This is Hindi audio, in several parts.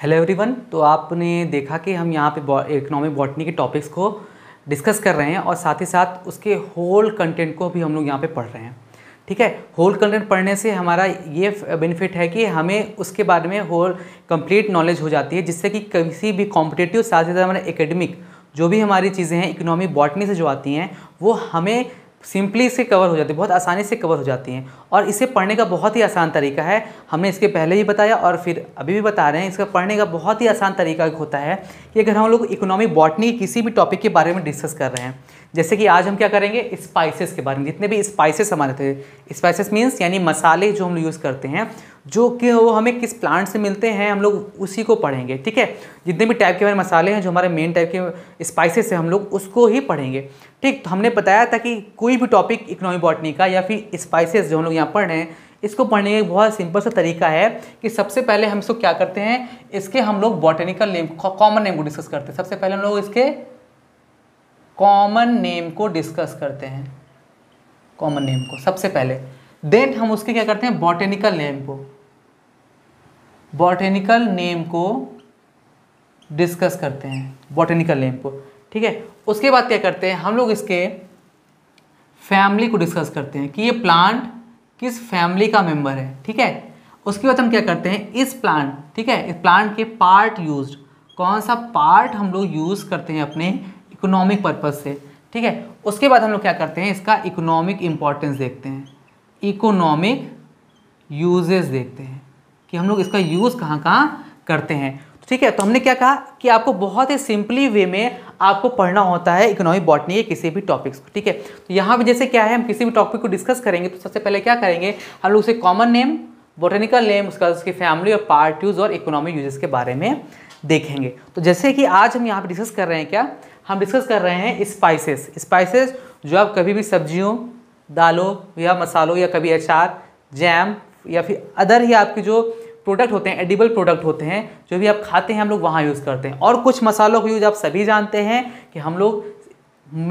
हेलो एवरीवन तो आपने देखा कि हम यहाँ पे इकोनॉमिक बॉटनी के टॉपिक्स को डिस्कस कर रहे हैं और साथ ही साथ उसके होल कंटेंट को भी हम लोग यहाँ पे पढ़ रहे हैं ठीक है होल कंटेंट पढ़ने से हमारा ये बेनिफिट है कि हमें उसके बारे में होल कंप्लीट नॉलेज हो जाती है जिससे कि किसी भी कॉम्पिटेटिव साथ ही साथ हमारे एकेडमिक जो भी हमारी चीज़ें हैं इकोनॉमिक बॉटनी से जो आती हैं वो हमें सिंपली से कवर हो जाती है बहुत आसानी से कवर हो जाती हैं और इसे पढ़ने का बहुत ही आसान तरीका है हमने इसके पहले भी बताया और फिर अभी भी बता रहे हैं इसका पढ़ने का बहुत ही आसान तरीका होता है कि अगर हम लोग इकोनॉमी बॉटनी किसी भी टॉपिक के बारे में डिस्कस कर रहे हैं जैसे कि आज हम क्या करेंगे स्पाइसेस के बारे में जितने भी स्पाइसेस हमारे थे स्पाइसेस मीन्स यानी मसाले जो हम यूज़ करते हैं जो कि वो हमें किस प्लांट से मिलते हैं हम लोग उसी को पढ़ेंगे ठीक है जितने भी टाइप के हमारे मसाले हैं जो हमारे मेन टाइप के स्पाइसेस हैं हम लोग उसको ही पढ़ेंगे ठीक तो हमने बताया था कि कोई भी टॉपिक इकोनॉमी बॉटनी का या फिर स्पाइसेस जो हम लोग यहाँ पढ़ रहे हैं इसको पढ़ने का एक बहुत सिंपल सा तरीका है कि सबसे पहले हम इसको क्या करते हैं इसके हम लोग बॉटनिकल नेम कॉमन नेम को डिस्कस करते हैं सबसे पहले हम लोग इसके कॉमन नेम को डिस्कस करते हैं कॉमन नेम को सबसे पहले देन हम उसके क्या करते हैं बॉटेनिकल नेम को बॉटेनिकल नेम को डिस्कस करते हैं बॉटेनिकल नेम को ठीक है उसके बाद क्या करते हैं हम लोग इसके फैमिली को डिस्कस करते हैं कि ये प्लांट किस फैमिली का मेंबर है ठीक है उसके बाद हम क्या करते हैं इस प्लांट ठीक है इस प्लांट के पार्ट यूज कौन सा पार्ट हम लोग यूज़ करते हैं अपने इकोनॉमिक पर्पज़ से ठीक है उसके बाद हम लोग क्या करते हैं इसका इकोनॉमिक इम्पॉर्टेंस देखते हैं इकोनॉमिक यूजेस देखते हैं कि हम लोग इसका यूज़ कहाँ कहाँ करते हैं ठीक है तो हमने क्या कहा कि आपको बहुत ही सिंपली वे में आपको पढ़ना होता है इकोनॉमिक बॉटनी के किसी भी टॉपिक्स को ठीक है तो यहाँ पर जैसे क्या है हम किसी भी टॉपिक को डिस्कस करेंगे तो सबसे पहले क्या करेंगे हम लोग उसे कॉमन नेम बोटेनिकल नेम उसके बाद उसकी फैमिली और पार्ट यूज़ और इकोनॉमिक यूजेस के बारे में देखेंगे तो जैसे कि आज हम यहाँ पर डिस्कस कर रहे हैं क्या हम डिस्कस कर रहे हैं स्पाइसेस स्पाइसेस जो आप कभी भी सब्जियों दालों या मसालों या कभी अचार जैम या फिर अदर ही आपकी जो प्रोडक्ट होते हैं एडिबल प्रोडक्ट होते हैं जो भी आप खाते हैं हम लोग वहाँ यूज़ करते हैं और कुछ मसालों का यूज़ आप सभी जानते हैं कि हम लोग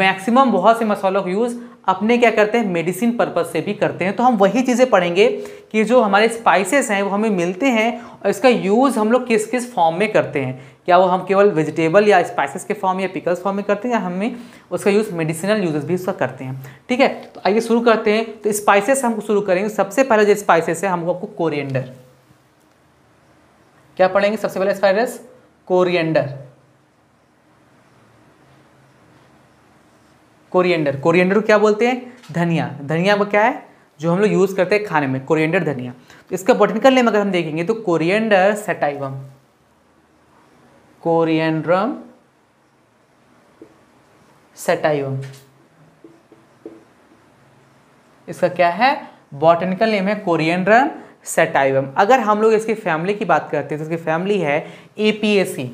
मैक्सिमम बहुत से मसालों का यूज़ अपने क्या करते हैं मेडिसिन पर्पज़ से भी करते हैं तो हम वही चीज़ें पढ़ेंगे कि जो हमारे स्पाइसेस हैं वो हमें मिलते हैं और इसका यूज़ हम लोग किस किस फॉर्म में करते हैं क्या वो हम केवल वेजिटेबल या स्पाइसेस के फॉर्म या पिकल्स फॉर्म में करते हैं या हमें उसका यूज़ मेडिसिनल यूजेस भी उसका करते हैं ठीक है तो आइए शुरू करते हैं तो स्पाइसेस हम शुरू करेंगे सबसे पहले जो स्पाइसेस है हमको आपको कोरिएंडर क्या पढ़ेंगे सबसे पहले स्पाइरस कोरिएंडर कोरिएंडर कोरिएंडर को क्या बोलते हैं धनिया धनिया वो क्या है जो हम लोग यूज़ करते हैं खाने में कोरिएंडर धनिया तो इसका बोटनिकल नेम अगर हम देखेंगे तो कोरिएंडर सेटाइवम कोरिएंड्रम सेटाइवम इसका क्या है बॉटनिकल नेम है कोरिएंड्रम सेटाइवम अगर हम लोग इसकी फैमिली की बात करते हैं तो इसकी फैमिली है एपीएसी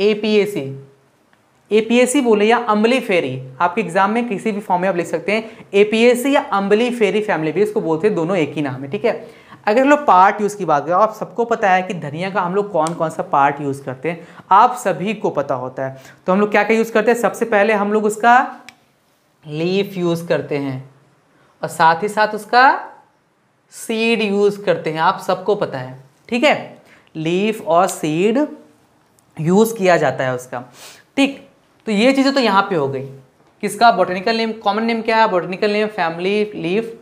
एपीएसी एपीएसी बोले या अम्बली फेरी आपके एग्जाम में किसी भी फॉर्म में आप लिख सकते हैं एपीएसी या अम्बली फेरी फैमिली भी इसको बोलते हैं दोनों एक ही नाम है ठीक है अगर हम लोग पार्ट यूज़ की बात करें आप सबको पता है कि धनिया का हम लोग कौन कौन सा पार्ट यूज़ करते हैं आप सभी को पता होता है तो हम लोग क्या क्या यूज़ करते हैं सबसे पहले हम लोग उसका लीफ यूज़ करते हैं और साथ ही साथ उसका सीड यूज करते हैं आप सबको पता है ठीक है लीफ और सीड यूज किया जाता है उसका ठीक तो ये चीज़ें तो यहाँ पे हो गई किसका बॉटनिकल नेम कॉमन नेम क्या है botanical name family leaf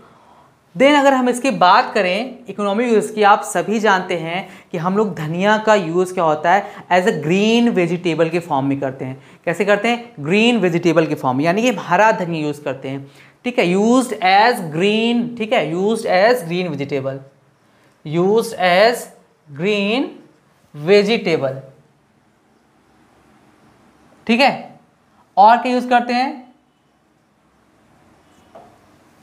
then अगर हम इसकी बात करें इकोनॉमिक यूज़ की आप सभी जानते हैं कि हम लोग धनिया का यूज़ क्या होता है एज अ ग्रीन वेजिटेबल के फॉर्म में करते हैं कैसे करते हैं ग्रीन वेजिटेबल के फॉर्म यानी कि हरा धनिया यूज़ करते हैं ठीक है यूज एज ग्रीन ठीक है use as green vegetable use as green vegetable ठीक है और क्या यूज करते हैं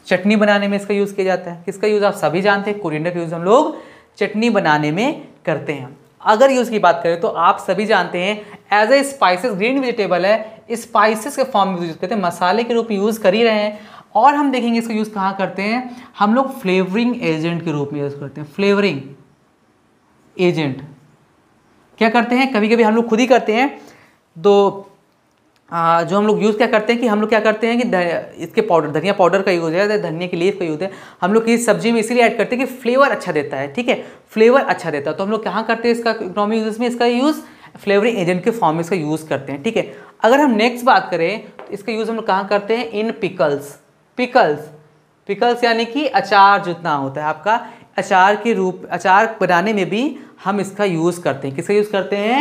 चटनी बनाने में इसका यूज किया जाता है किसका यूज आप सभी जानते हैं कुरिंडर का यूज हम लोग चटनी बनाने में करते हैं अगर यूज की बात करें तो आप सभी जानते हैं as a spices green vegetable है स्पाइसेस के फॉर्म में यूज करते हैं मसाले के रूप में यूज कर ही रहे हैं और हम देखेंगे इसका यूज़ कहाँ करते हैं हम लोग फ्लेवरिंग एजेंट के रूप में यूज़ करते हैं फ्लेवरिंग एजेंट क्या करते हैं कभी कभी हम लोग खुद ही करते हैं तो आ, जो हम लोग यूज़ क्या करते हैं कि हम लोग क्या करते हैं कि इसके पाउडर धनिया पाउडर का यूज़ है धनिया के लीफ का यूज़ है हम लोग इस सब्जी में इसीलिए ऐड करते हैं कि फ्लेवर अच्छा देता है ठीक है फ्लेवर अच्छा देता है तो हम लोग कहाँ करते हैं इसका इकोनॉमिक यूज़ में इसका यूज़ फ्लेवरिंग एजेंट के फॉर्म में इसका यूज़ करते हैं ठीक है अगर हम नेक्स्ट बात करें तो इसका यूज़ हम लोग कहाँ करते हैं इन पिकल्स पिकल्स पिकल्स यानी कि अचार जितना होता है आपका अचार के रूप अचार बनाने में भी हम इसका यूज़ करते हैं किसका यूज़ करते हैं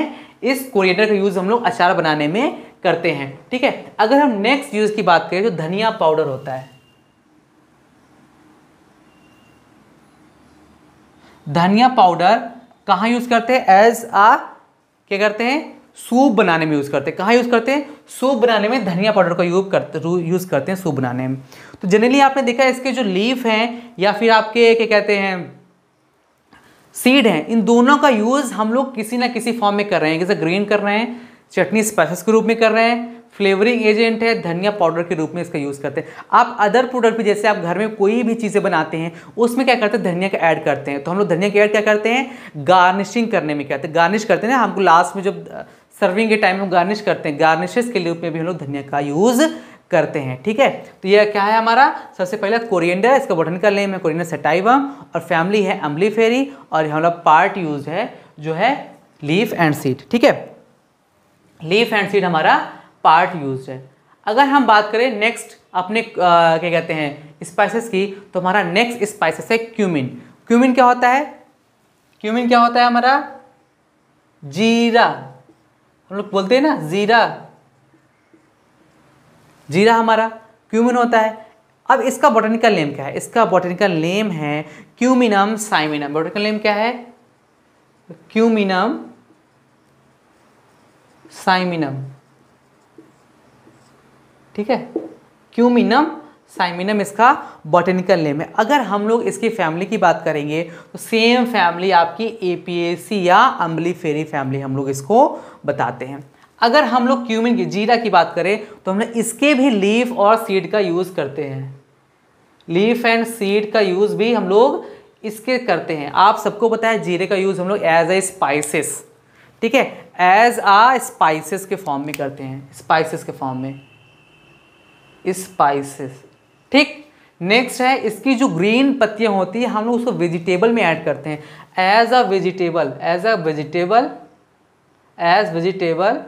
इस कोरिएंडर का यूज़ हम लोग अचार बनाने में करते हैं ठीक है अगर हम नेक्स्ट यूज़ की बात करें तो धनिया पाउडर होता है धनिया पाउडर कहाँ यूज़ करते हैं एज आ क्या करते हैं सूप बनाने में यूज़ करते हैं कहाँ यूज़ करते हैं सूप बनाने में धनिया पाउडर का यूज करते यूज़ करते हैं सूप बनाने में तो जनरली आपने देखा इसके जो लीफ हैं या फिर आपके क्या कहते हैं सीड हैं इन दोनों का यूज़ हम लोग किसी ना किसी फॉर्म में कर रहे हैं जैसे ग्रीन कर रहे हैं चटनी स्पाइस के रूप में कर रहे हैं फ्लेवरिंग एजेंट है धनिया पाउडर के रूप में इसका यूज़ करते हैं आप अदर प्रोडक्ट भी जैसे आप घर में कोई भी चीज़ें बनाते हैं उसमें क्या करते हैं धनिया का ऐड करते हैं तो हम लोग धनिया का ऐड क्या करते हैं गार्निशिंग करने में कहते हैं गार्निश करते हैं ना हमको लास्ट में जब सर्विंग के टाइम हम गार्निश करते हैं गार्निशेस के रूप में भी हम लोग धनिया का यूज़ करते हैं ठीक है तो यह क्या है हमारा सबसे पहला कोरिएंडर इसका बटन का नेम है कोरिएंडर सेटाइवम और फैमिली है अम्बली फेरी और हमारा पार्ट यूज है जो है लीफ एंड सीड ठीक है लीफ एंड सीड हमारा पार्ट यूज है अगर हम बात करें नेक्स्ट अपने क्या कहते हैं स्पाइसेस की तो हमारा नेक्स्ट स्पाइसेस है क्यूमिन क्यूमिन क्या होता है क्यूमिन क्या होता है हमारा जीरा हम लोग बोलते हैं ना जीरा जीरा हमारा क्यूमिन होता है अब इसका बॉटनिकल नेम क्या है इसका बॉटनिकल नेम है क्यूमिनम साइमिनम बॉटनिकल नेम क्या है क्यूमिनम साइमिनम ठीक है क्यूमिनम साइमिनम इसका बॉटेनिकल नेम है अगर हम लोग इसकी फैमिली की बात करेंगे तो सेम फैमिली आपकी सी या अम्बली फेरी फैमिली हम लोग इसको बताते हैं अगर हम लोग क्यूमिन की जीरा की बात करें तो हम लोग इसके भी लीफ और सीड का यूज़ करते हैं लीफ एंड सीड का यूज़ भी हम लोग इसके करते हैं आप सबको बताया जीरे का यूज़ हम लोग एज ए स्पाइसिस ठीक है एज आ स्पाइसिस के फॉर्म में करते हैं स्पाइसिस के फॉर्म में स्पाइसेस ठीक नेक्स्ट है इसकी जो ग्रीन पत्तियाँ होती है हम लोग उसको वेजिटेबल में ऐड करते हैं as a vegetable as a vegetable as vegetable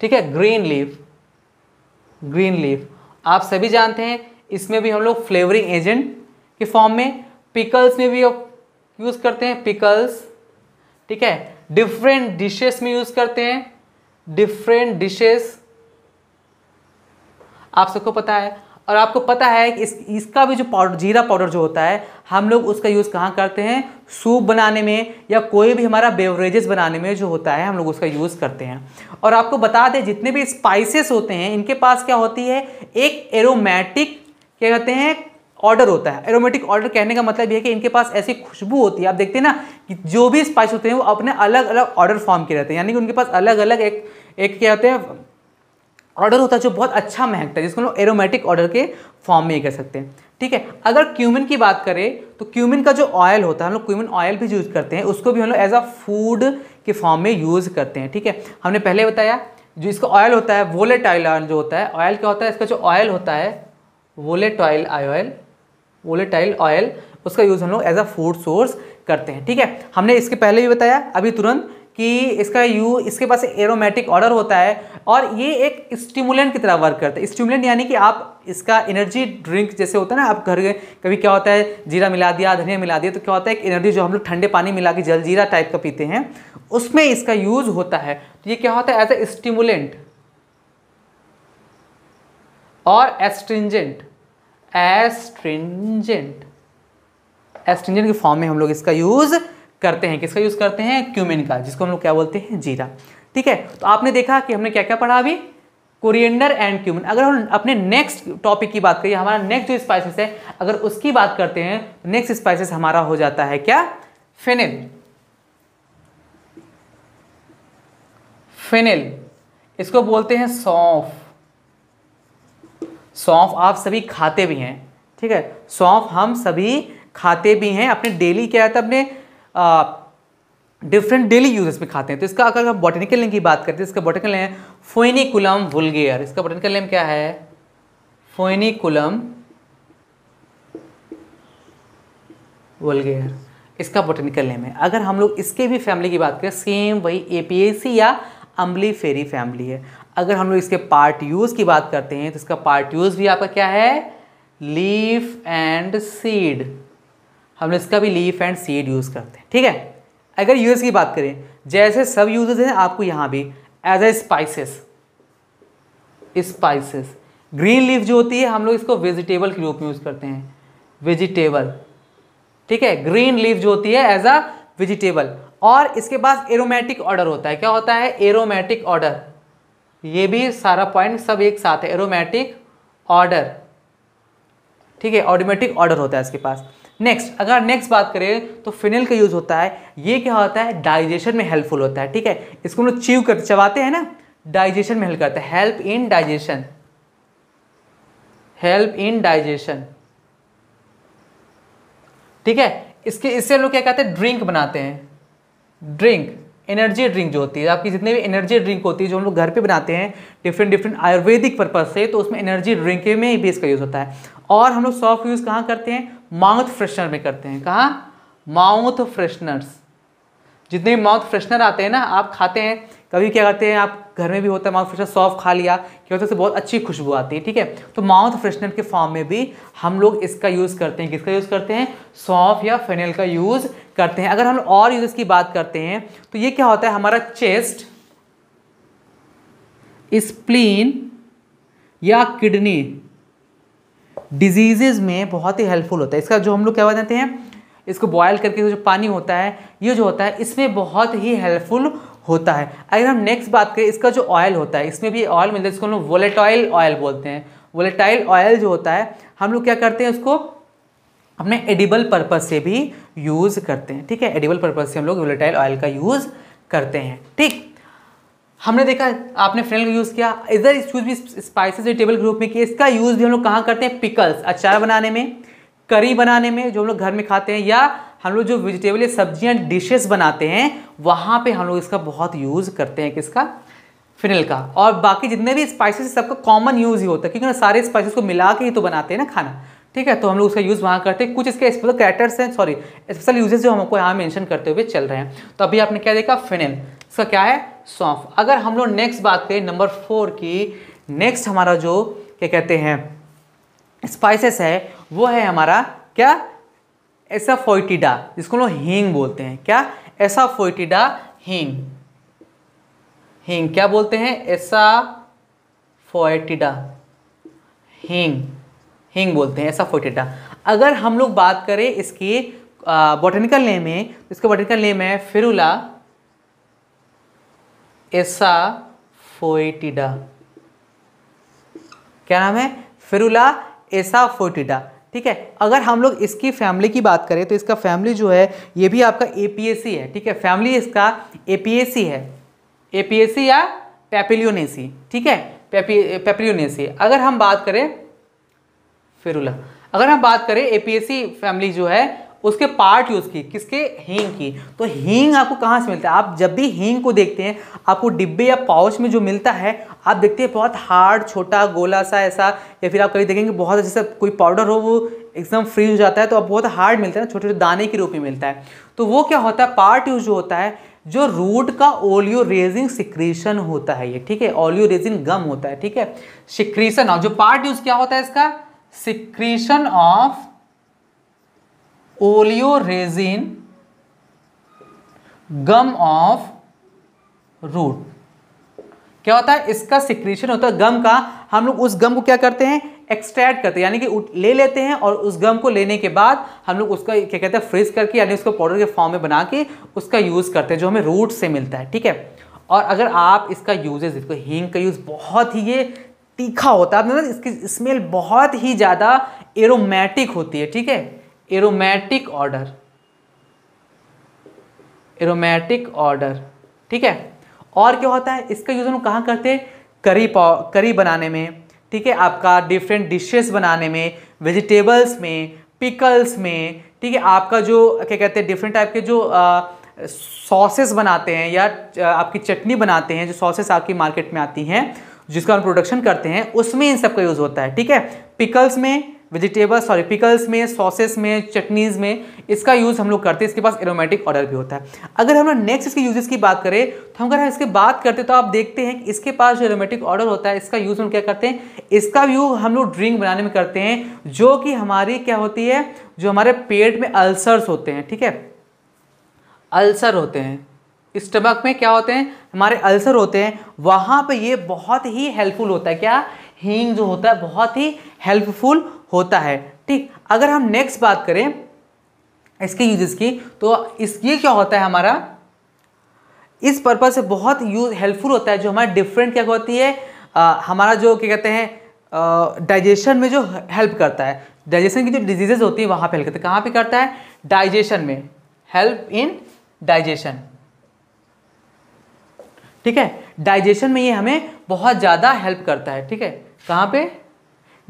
ठीक है ग्रीन लीफ ग्रीन लीफ आप सभी जानते हैं इसमें भी हम लोग फ्लेवरिंग एजेंट के फॉर्म में पिकल्स में भी यूज़ करते हैं पिकल्स ठीक है डिफरेंट डिशेस में यूज़ करते हैं डिफरेंट डिशेस आप सबको पता है और आपको पता है कि इस इसका भी जो पाउडर जीरा पाउडर जो होता है हम लोग उसका यूज़ कहाँ करते हैं सूप बनाने में या कोई भी हमारा बेवरेजेस बनाने में जो होता है हम लोग उसका यूज़ करते हैं और आपको बता दें जितने भी स्पाइसेस होते हैं इनके पास क्या होती है एक एरोमेटिक क्या कहते हैं ऑर्डर होता है एरोमेटिक ऑर्डर कहने का मतलब यह है कि इनके पास ऐसी खुशबू होती है आप देखते हैं ना कि जो भी स्पाइस होते हैं वो अपने अलग अलग ऑर्डर फॉर्म के रहते हैं यानी कि उनके पास अलग अलग एक एक क्या होते हैं ऑर्डर होता है जो बहुत अच्छा महकता है जिसको हम एरोमेटिक ऑर्डर के फॉर्म में ही कर सकते हैं ठीक है अगर क्यूमिन की बात करें तो क्यूमिन का जो ऑयल होता है हम लोग क्यूमिन ऑयल भी यूज़ करते हैं उसको भी हम लोग एज अ फूड के फॉर्म में यूज़ करते हैं ठीक है हमने पहले बताया जो इसका ऑयल होता है वोलेटाइल ऑयल जो होता है ऑयल क्या होता है इसका जो ऑयल होता है वोलेटाइल ऑयल वोलेटाइल ऑयल उसका यूज़ हम लोग एज अ फूड सोर्स करते हैं ठीक है हमने इसके पहले भी बताया अभी तुरंत कि इसका यू इसके पास एरोमेटिक ऑर्डर होता है और ये एक स्टिमुलेंट की तरह वर्क करता है स्टिमुलेंट यानी कि आप इसका एनर्जी ड्रिंक जैसे होता है ना आप घर कभी क्या होता है जीरा मिला दिया धनिया मिला दिया तो क्या होता है एक एनर्जी जो हम लोग ठंडे पानी मिला के जल जीरा टाइप का पीते हैं उसमें इसका यूज होता है तो ये क्या होता है एज ए स्टिमुलेंट और एस्ट्रिंजेंट एस्ट्रिंजेंट एस्ट्रिंजेंट के फॉर्म में हम लोग इसका यूज़ करते हैं किसका यूज़ करते हैं क्यूमिन का जिसको हम लोग क्या बोलते हैं जीरा ठीक है तो आपने देखा कि हमने क्या क्या पढ़ा अभी कोरिएंडर एंड क्यूमिन अगर हम अपने नेक्स्ट टॉपिक की बात करिए हमारा नेक्स्ट जो स्पाइसेस है अगर उसकी बात करते हैं नेक्स्ट तो स्पाइसेस हमारा हो जाता है क्या फेनिल फेनिल इसको बोलते हैं सौंफ सौंफ आप सभी खाते भी हैं ठीक है सौंफ हम सभी खाते भी हैं अपने डेली क्या है अपने डिफरेंट डेली यूजेस में खाते हैं तो इसका अगर हम बॉटनिकल नेम की बात करते हैं इसका बॉटनिकल नेम फोइनिकुलम वुलगेयर इसका बॉटनिकल नेम क्या है फोइनिकुलम वुलगेयर इसका बॉटनिकल नेम है अगर हम लोग इसके भी फैमिली की बात करें सेम वही एपीएसी या अम्बली फेरी फैमिली है अगर हम लोग इसके पार्ट यूज़ की बात करते हैं तो इसका पार्ट यूज़ भी आपका क्या है लीफ एंड सीड हम लोग इसका भी लीफ एंड सीड यूज़ करते हैं ठीक है अगर यूज़ की बात करें जैसे सब यूजेज हैं आपको यहाँ भी as a spices spices green leaf जो होती है हम लोग इसको वेजिटेबल के रूप में यूज़ करते हैं वेजिटेबल ठीक है ग्रीन लीफ जो होती है एज अ वेजिटेबल और इसके पास एरोमेटिक ऑर्डर होता है क्या होता है एरोमेटिक ऑर्डर ये भी सारा पॉइंट सब एक साथ है एरोमेटिक ऑर्डर ठीक है ऑटोमेटिक ऑर्डर होता है इसके पास नेक्स्ट अगर नेक्स्ट बात करें तो फिनेल का यूज़ होता है ये क्या होता है डाइजेशन में हेल्पफुल होता है ठीक है इसको हम लोग चीव कर चबाते हैं ना डाइजेशन में हेल्प करता है help in digestion help in digestion ठीक है इसके इससे हम लोग क्या कहते हैं ड्रिंक बनाते हैं ड्रिंक एनर्जी ड्रिंक जो होती है आपकी जितने भी एनर्जी ड्रिंक होती है जो हम लोग घर पे बनाते हैं डिफरेंट डिफरेंट आयुर्वेदिक पर्पज से तो उसमें एनर्जी ड्रिंक में ही बेस का यूज़ होता है और हम लोग सॉफ्ट यूज़ कहाँ करते हैं माउथ फ्रेशनर में करते हैं कहाँ माउथ फ्रेशनर्स जितने भी माउथ फ्रेशनर आते हैं ना आप खाते हैं कभी क्या करते हैं आप घर में भी होता है माउथ फ्रेशनर सॉफ्ट खा लिया क्या होता है बहुत अच्छी खुशबू आती है ठीक है तो माउथ फ्रेशनर के फॉर्म में भी हम लोग इसका यूज़ करते हैं किसका यूज़ करते हैं सॉफ या फेनेल का यूज़ करते हैं अगर हम और यूज़ की बात करते हैं तो ये क्या होता है हमारा चेस्ट स्प्लीन या किडनी डिजीजेज में बहुत ही हेल्पफुल होता है इसका जो हम लोग क्या बताते हैं इसको बॉयल करके जो पानी होता है ये जो होता है इसमें बहुत ही हेल्पफुल होता है अगर हम नेक्स्ट बात करें इसका जो ऑयल होता है इसमें भी ऑयल मिलता है इसको हम लोग वोलेटाइल ऑयल बोलते हैं वोलेटाइल ऑयल जो होता है हम लोग क्या करते हैं उसको अपने एडिबल पर्पज़ से भी यूज़ करते हैं ठीक है एडिबल पर्पज़ से हम लोग वोलेटाइल ऑयल का यूज़ करते हैं ठीक हमने देखा आपने फ्रेंड का यूज़ किया इधर यूज भी स्पाइसेस टेबल ग्रुप में किया इसका यूज़ भी हम लोग कहाँ करते हैं पिकल्स अचार बनाने में करी बनाने में जो हम लोग घर में खाते हैं या हम लोग जो वेजिटेबल या सब्जियाँ डिशेस बनाते हैं वहाँ पे हम लोग इसका बहुत यूज़ करते हैं किसका फिनल का और बाकी जितने भी स्पाइसेस सबका कॉमन यूज़ ही होता है क्योंकि ना सारे स्पाइसेस को मिला के ही तो बनाते हैं ना खाना ठीक है तो हम लोग उसका यूज़ वहाँ करते हैं कुछ इसके स्पेशल कैरेक्टर्स हैं सॉरी स्पेशल यूजेस जो हमको यहाँ मेंशन करते हुए चल रहे हैं तो अभी आपने क्या देखा फिनल इसका क्या है सौंफ अगर हम लोग नेक्स्ट बात करें नंबर फोर की नेक्स्ट हमारा जो क्या कहते हैं स्पाइसेस है वो है हमारा क्या एसाफोइटिडा जिसको लोग हींग बोलते हैं क्या एसाफोइटिडा हींग हींग क्या बोलते हैं एसाफोइटिडा हींग हींग बोलते हैं एसाफोइटिडा अगर हम लोग बात करें इसकी बॉटनिकल नेम में इसका बॉटनिकल नेम है फिरुला फोइटिडा क्या नाम है एसा फोइटिडा ठीक है अगर हम लोग इसकी फैमिली की बात करें तो इसका फैमिली जो है ये भी आपका एपीएसी है ठीक है फैमिली इसका एपीएसी है एपीएसी या पेपिलियोनेसी ठीक है पेपिलियोनेसी अगर हम बात करें फिरुला अगर हम बात करें एपीएसी फैमिली जो है उसके पार्ट यूज़ की किसके हींग की तो हींग आपको कहाँ से मिलता है आप जब भी हींग को देखते हैं आपको डिब्बे या पाउच में जो मिलता है आप देखते हैं बहुत हार्ड छोटा गोला सा ऐसा या फिर आप कभी देखेंगे बहुत अच्छे से कोई पाउडर हो वो एकदम फ्री हो जाता है तो आप बहुत हार्ड मिलता है ना छोटे छोटे दाने के रूप में मिलता है तो वो क्या होता है पार्ट यूज जो होता है जो रूट का ओलियो रेजिंग सिक्रीशन होता है ये ठीक है ओलियो रेजिंग गम होता है ठीक है सिक्रीशन और जो पार्ट यूज क्या होता है इसका secretion of oleo resin gum of root क्या होता है इसका सिक्रीशन होता है गम का हम लोग उस गम को क्या करते हैं एक्सट्रैक्ट करते हैं यानी कि ले लेते हैं और उस गम को लेने के बाद हम लोग उसका क्या कहते हैं फ्रीज करके यानी उसको पाउडर के फॉर्म में बना के उसका यूज़ करते हैं जो हमें रूट से मिलता है ठीक है और अगर आप इसका यूजेज इसको हींग का यूज़ बहुत ही ये तीखा होता है ना इसकी स्मेल बहुत ही ज़्यादा एरोमेटिक होती है ठीक है एरोमैटिक ऑर्डर एरोमैटिक ऑर्डर ठीक है और क्या होता है इसका यूज़ हम कहाँ करते हैं करी पाव करी बनाने में ठीक है आपका डिफरेंट डिशेस बनाने में वेजिटेबल्स में पिकल्स में ठीक है आपका जो क्या कहते हैं डिफरेंट टाइप के जो सॉसेस बनाते हैं या आपकी चटनी बनाते हैं जो सॉसेस आपकी मार्केट में आती हैं जिसका हम प्रोडक्शन करते हैं उसमें इन सब का यूज़ होता है ठीक है पिकल्स में वेजिटेबल्स सॉरी पिकल्स में सॉसेस में चटनीज़ में इसका यूज़ हम लोग करते हैं इसके पास एरोमेटिक ऑर्डर भी होता है अगर हम लोग नेक्स्ट इसके यूजेस की बात करें तो अगर हम इसके बात करते तो आप देखते हैं कि इसके पास जो एरोमेटिक ऑर्डर होता है इसका यूज़ हम क्या करते हैं इसका यूज हम लोग ड्रिंक बनाने में करते हैं जो कि हमारी क्या होती है जो हमारे पेट में अल्सर्स होते हैं ठीक है अल्सर होते हैं स्टमक में क्या होते हैं हमारे अल्सर होते हैं वहाँ पे ये बहुत ही हेल्पफुल होता है क्या हींग जो होता है बहुत ही हेल्पफुल होता है ठीक अगर हम नेक्स्ट बात करें इसके यूजेस की तो इस ये क्या होता है हमारा इस पर्पज से बहुत यूज हेल्पफुल होता है जो हमारे डिफरेंट क्या होती है आ, हमारा जो क्या कहते हैं डाइजेशन में जो हेल्प करता है डाइजेशन की जो डिजीजेज होती है वहाँ पर हेल्प करता है कहाँ पर करता है डाइजेशन में हेल्प इन डाइजेशन ठीक है डाइजेशन में ये हमें बहुत ज़्यादा हेल्प करता है ठीक है कहाँ पे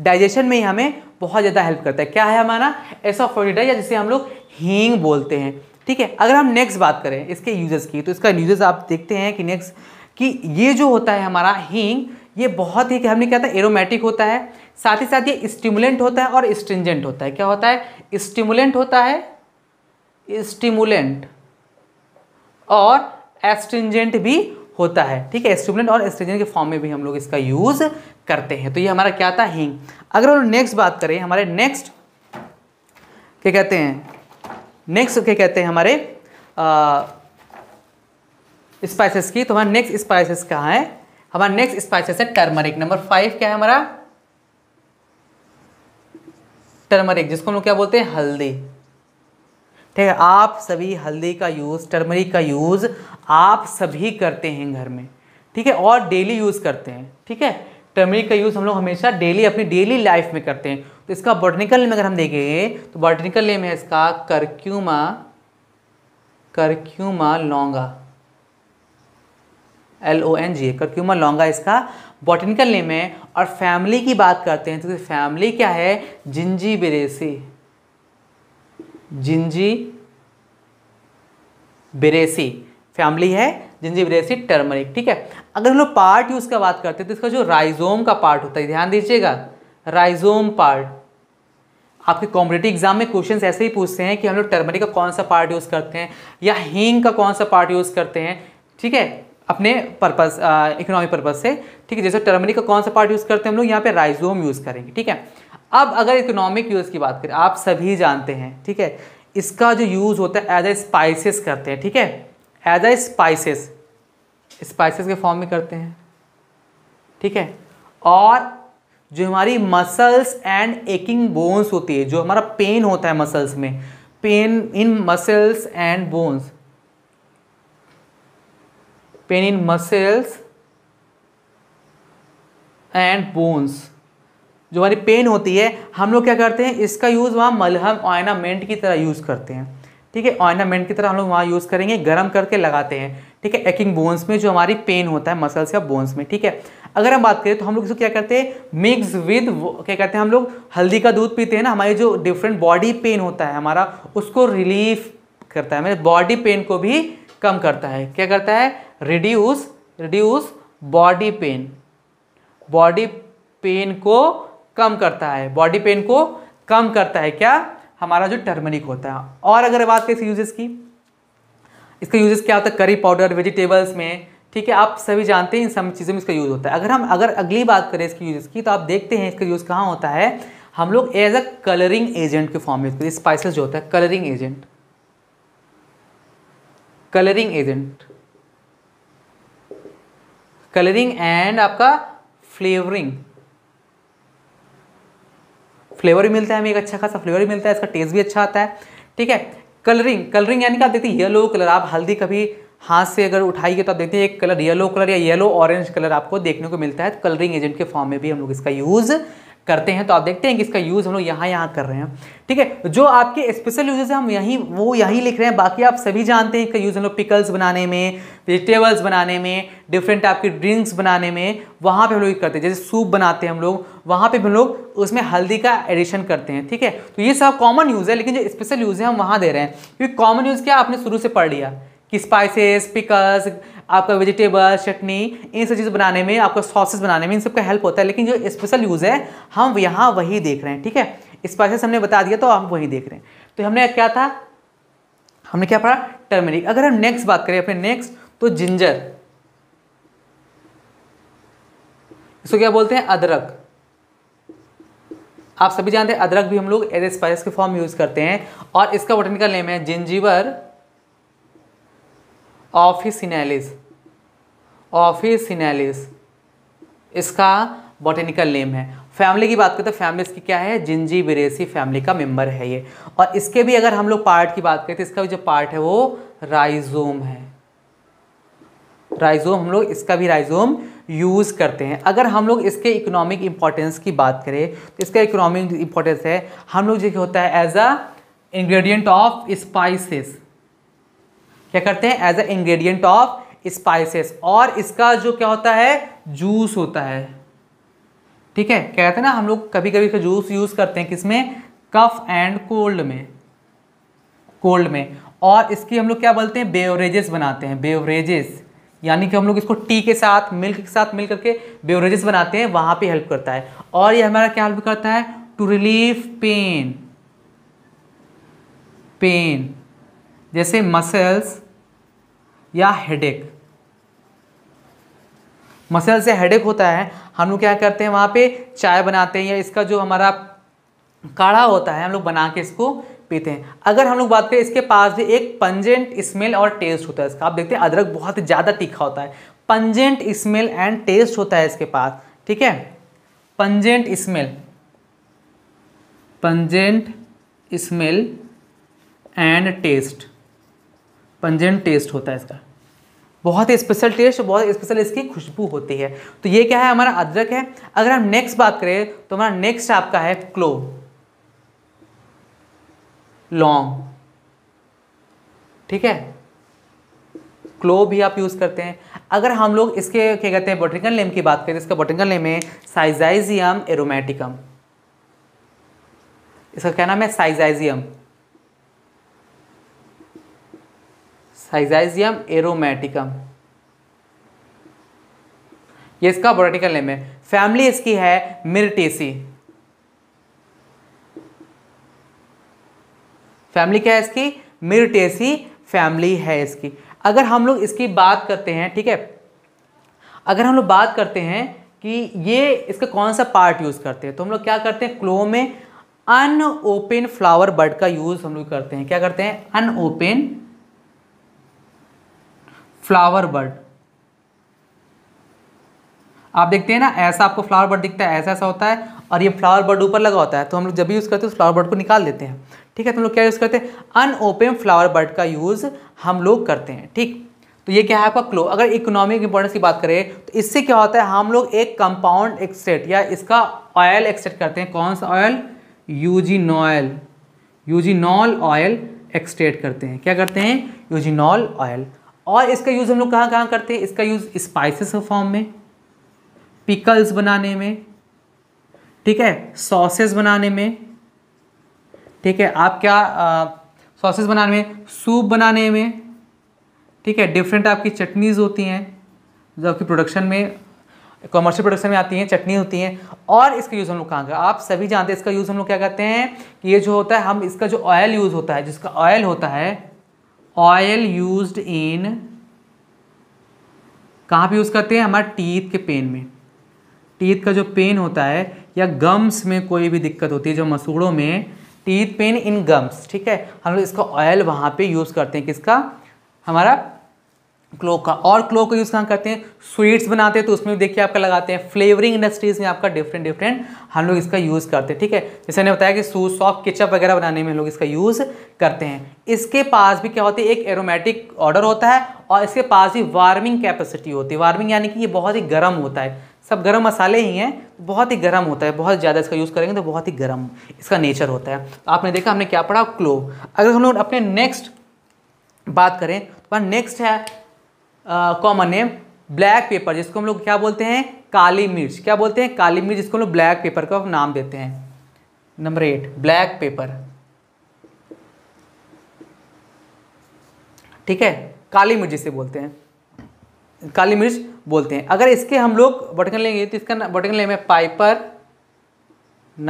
डाइजेशन में ही हमें बहुत ज़्यादा हेल्प करता है क्या है हमारा एसोफोनिडा या जिसे हम लोग हींग बोलते हैं ठीक है अगर हम नेक्स्ट बात करें इसके यूजेस की तो इसका यूजेस आप देखते हैं कि नेक्स्ट कि ये जो होता है हमारा हींग ये बहुत ही हमने क्या था एरोमेटिक होता है साथ ही साथ ये स्टिमुलेंट होता है और स्ट्रिंजेंट होता है क्या होता है स्टिमुलेंट होता है स्टिमुलेंट और एस्ट्रिंजेंट भी होता है ठीक है स्टूबलेंट और एस्ट्रोजन के फॉर्म में भी हम लोग इसका यूज़ करते हैं तो ये हमारा क्या था हींग अगर हम नेक्स्ट बात करें हमारे नेक्स्ट क्या कहते हैं नेक्स्ट क्या कहते हैं हमारे स्पाइसेस की तो हमारा नेक्स्ट स्पाइसेस कहाँ है हमारा नेक्स्ट स्पाइसेस है टर्मरिक नंबर फाइव क्या है हमारा टर्मरिक जिसको हम लोग क्या बोलते हैं हल्दी ठीक है आप सभी हल्दी का यूज़ टर्मरिक का यूज़ आप सभी करते हैं घर में ठीक है और डेली यूज़ करते हैं ठीक है टर्मरिक का यूज़ हम लोग हमेशा डेली अपनी डेली लाइफ में करते हैं तो इसका बॉटनिकल नेम अगर हम देखेंगे तो बॉटनिकल नेम है इसका curcuma curcuma longa L O N G curcuma longa इसका बॉटनिकल नेम है और फैमिली की बात करते हैं तो फैमिली क्या है zingiberaceae zingiberaceae family है जिंजिब्रेसी टर्मरिक ठीक है अगर हम लोग पार्ट यूज का बात करते हैं तो इसका जो राइजोम का पार्ट होता है ध्यान दीजिएगा राइजोम पार्ट आपके कॉम्पिटेटिव एग्जाम में क्वेश्चंस ऐसे ही पूछते हैं कि हम लोग टर्मरिक का कौन सा पार्ट यूज़ करते हैं या हींग का कौन सा पार्ट यूज़ करते हैं ठीक है अपने पर्पस इकोनॉमिक पर्पज से ठीक है जैसे टर्मरिक का कौन सा पार्ट यूज़ करते हैं हम लोग यहाँ पे राइजोम यूज़ करेंगे ठीक है अब अगर इकोनॉमिक यूज़ की बात करें आप सभी जानते हैं ठीक है इसका जो यूज़ होता है एज ए स्पाइसेस करते हैं ठीक है एज ए स्पाइसेस स्पाइसेस के फॉर्म में करते हैं ठीक है और जो हमारी मसल्स एंड एकिंग बोन्स होती है जो हमारा पेन होता है मसल्स में pain in muscles and bones pain in muscles and bones जो हमारी पेन होती है हम लोग क्या करते हैं इसका यूज़ वहाँ मलहम ऑयनामेंट की तरह यूज़ करते हैं ठीक है ऑयनामेंट की तरह हम लोग वहाँ यूज़ करेंगे गर्म करके लगाते हैं ठीक है एकिंग बोन्स में जो हमारी पेन होता है मसल्स या बोन्स में ठीक है अगर हम बात करें तो हम लोग इसको क्या करते हैं मिक्स विद क्या कहते हैं हम लोग हल्दी का दूध पीते हैं ना हमारी जो डिफरेंट बॉडी पेन होता है हमारा उसको रिलीफ करता है मेरे बॉडी पेन को भी कम करता है क्या करता है reduce reduce body pain body pain को कम करता है बॉडी पेन को कम करता है क्या हमारा जो टर्मरिक होता है और अगर बात करें यूजेस की इसका यूजेस क्या होता है करी पाउडर वेजिटेबल्स में ठीक है आप सभी जानते हैं इन सब चीज़ों में इसका यूज़ होता है अगर हम अगर अगली बात करें इसके यूजेस की तो आप देखते हैं इसका यूज़ कहाँ होता है हम लोग एज अ कलरिंग एजेंट के फॉर्म में इसको स्पाइसेस जो होता है colouring agent colouring agent colouring and आपका फ्लेवरिंग फ्लेवर भी मिलता है हमें एक अच्छा खासा फ्लेवर भी मिलता है इसका टेस्ट भी अच्छा आता है ठीक है कलरिंग कलरिंग यानी कि आप देखते हैं येलो कलर आप हल्दी कभी हाथ से अगर उठाइए तो आप देखते हैं एक कलर येलो कलर या येलो ऑरेंज कलर आपको देखने को मिलता है तो कलरिंग एजेंट के फॉर्म में भी हम लोग इसका यूज़ करते हैं तो आप देखते हैं कि इसका यूज़ हम लोग यहाँ यहाँ कर रहे हैं ठीक है जो आपके स्पेशल यूजेज हम यहीं वो यहीं लिख रहे हैं बाकी आप सभी जानते हैं इसका यूज़ हम लोग पिकल्स बनाने में वेजिटेबल्स बनाने में डिफरेंट आपके ड्रिंक्स बनाने में वहाँ पे हम लोग करते हैं जैसे सूप बनाते हैं हम लोग वहाँ पे हम लोग उसमें हल्दी का एडिशन करते हैं ठीक है तो ये सब कॉमन यूज़ है लेकिन जो स्पेशल यूज़ है हम वहाँ दे रहे हैं क्योंकि कॉमन यूज़ क्या आपने शुरू से पढ़ लिया कि स्पाइसेस पिकल्स आपका वेजिटेबल चटनी इन सब चीज़ बनाने में आपका सॉसेस बनाने में इन सबका हेल्प होता है लेकिन जो स्पेशल यूज़ है हम यहाँ वही देख रहे हैं ठीक है स्पाइसेस हमने बता दिया तो हम वही देख रहे हैं तो हमने क्या था हमने क्या पढ़ा टर्मेरिक अगर हम नेक्स्ट बात करें अपने नेक्स्ट तो जिंजर इसको क्या बोलते हैं अदरक आप सभी जानते हैं अदरक भी हम लोग एज ए स्पाइस के फॉर्म यूज़ करते हैं और इसका बोटनिकल नेम है जिंजीवर ऑफिसिनेलिस ऑफिसिनेलिस इसका बॉटेनिकल नेम है फैमिली की बात करें तो फैमिली इसकी क्या है जिंजी बिरेसी फैमिली का मेंबर है ये और इसके भी अगर हम लोग पार्ट की बात करें तो इसका भी जो पार्ट है वो राइजोम है राइजोम हम लोग इसका भी राइजोम यूज़ करते हैं अगर हम लोग इसके इकोनॉमिक इंपॉर्टेंस की बात करें तो इसका इकोनॉमिक इंपॉर्टेंस है हम लोग जो होता है as a ingredient of spices क्या करते हैं as a ingredient of spices और इसका जो क्या होता है जूस होता है ठीक है क्या कहते हैं ना हम लोग कभी कभी इसका जूस यूज़ करते हैं किसमें कफ एंड कोल्ड में कोल्ड में और इसकी हम लोग क्या बोलते हैं बेवरेजेस बनाते हैं बेवरेजेस यानी कि हम लोग इसको टी के साथ मिल्क के साथ मिल करके बेवरेजेस बनाते हैं वहाँ पे हेल्प करता है और ये हमारा क्या हेल्प करता है टू रिलीव पेन पेन जैसे मसल्स या हेडेक मसल से हेडेक होता है हम लोग क्या करते हैं वहाँ पे चाय बनाते हैं या इसका जो हमारा काढ़ा होता है हम लोग बना के इसको पीते हैं अगर हम लोग बात करें इसके पास भी एक पंजेंट स्मेल और टेस्ट होता है इसका आप देखते हैं अदरक बहुत ज़्यादा तीखा होता है पंजेंट स्मेल एंड टेस्ट होता है इसके पास ठीक है pungent smell pungent smell and taste pungent taste होता है इसका बहुत ही स्पेशल टेस्ट बहुत स्पेशल इसकी खुशबू होती है तो ये क्या है हमारा अदरक है अगर हम नेक्स्ट बात करें तो हमारा नेक्स्ट आपका है क्लो लौंग ठीक है क्लो भी आप यूज़ करते हैं अगर हम लोग इसके क्या कहते हैं बोटिकल नेम की बात करें इसका बोटिकल नेम है साइजाइजियम एरोमेटिकम इसका क्या नाम है साइजाइजियम साइजाइजियम एरोमेटिकम ये इसका बोरेटिकल नेम है फैमिली इसकी है मिर्टेसी फैमिली क्या है इसकी मिर्टेसी फैमिली है इसकी अगर हम लोग इसकी बात करते हैं ठीक है अगर हम लोग बात करते हैं कि ये इसका कौन सा पार्ट यूज़ करते हैं तो हम लोग क्या करते हैं क्लो में अनओपन फ्लावर बर्ड का यूज़ हम लोग करते हैं क्या करते हैं अनओपन फ्लावर बर्ड आप देखते हैं ना ऐसा आपको फ्लावर बर्ड दिखता है ऐसा ऐसा होता है और ये फ्लावर बर्ड ऊपर लगा होता है तो हम लोग जब भी यूज़ करते हैं उस फ्लावर बर्ड को निकाल देते हैं ठीक है तो हम लोग क्या यूज़ करते हैं अनओपन फ्लावर बर्ड का यूज़ हम लोग करते हैं ठीक तो ये क्या है आपका क्लो अगर इकोनॉमिक इंपॉर्टेंस की बात करें तो इससे क्या होता है हम लोग एक कंपाउंड एक्सटेट या इसका ऑयल एक्सटेट करते हैं कौन सा oil eugenol eugenol oil extract करते हैं क्या करते हैं यूजिनॉल ऑयल और इसका यूज़ हम लोग कहाँ कहाँ करते हैं इसका यूज़ स्पाइसेस के फॉर्म में पिकल्स बनाने में ठीक है सॉसेस बनाने में ठीक है आप क्या सॉसेस बनाने में सूप बनाने में ठीक है डिफरेंट आपकी चटनीज़ होती हैं जो आपकी प्रोडक्शन में कॉमर्शियल प्रोडक्शन में आती हैं चटनी होती हैं और इसका यूज़ हम लोग कहाँ कर आप सभी जानते हैं इसका यूज़ हम लोग क्या करते हैं कि ये जो होता है हम इसका जो ऑयल यूज़ होता है जिसका ऑयल होता है ऑयल यूज इन कहाँ पे यूज़ करते हैं हमारे टीथ के पेन में टीथ का जो पेन होता है या गम्स में कोई भी दिक्कत होती है जो मसूड़ों में टीथ पेन इन गम्स ठीक है हम लोग इसका ऑयल वहाँ पे यूज़ करते हैं किसका हमारा क्लो का और क्लो का यूज़ कहाँ करते हैं स्वीट्स बनाते हैं तो उसमें देखिए आपका लगाते हैं फ्लेवरिंग इंडस्ट्रीज़ में आपका डिफरेंट डिफरेंट हम लोग इसका यूज़ करते हैं ठीक है जैसे मैंने बताया कि सूज सॉफ्ट केचप वगैरह बनाने में लोग इसका यूज़ करते हैं इसके पास भी क्या होती है एक एरोमेटिक ऑर्डर होता है और इसके पास भी वार्मिंग कैपेसिटी होती है वार्मिंग यानी कि ये बहुत ही गर्म होता है सब गर्म मसाले ही हैं बहुत ही गर्म होता है बहुत ज़्यादा इसका यूज़ करेंगे तो बहुत ही गर्म इसका नेचर होता है तो आपने देखा हमने क्या पढ़ा क्लो अगर हम लोग अपने नेक्स्ट बात करें तो नेक्स्ट है कॉमन नेम ब्लैक पेपर जिसको हम लोग क्या बोलते हैं काली मिर्च क्या बोलते हैं काली मिर्च जिसको हम लोग ब्लैक पेपर का नाम देते हैं नंबर एट ब्लैक पेपर ठीक है काली मिर्च जिसे बोलते हैं काली मिर्च बोलते हैं अगर इसके हम लोग बटकन लेंगे तो इसका बटकन लेंगे पाइपर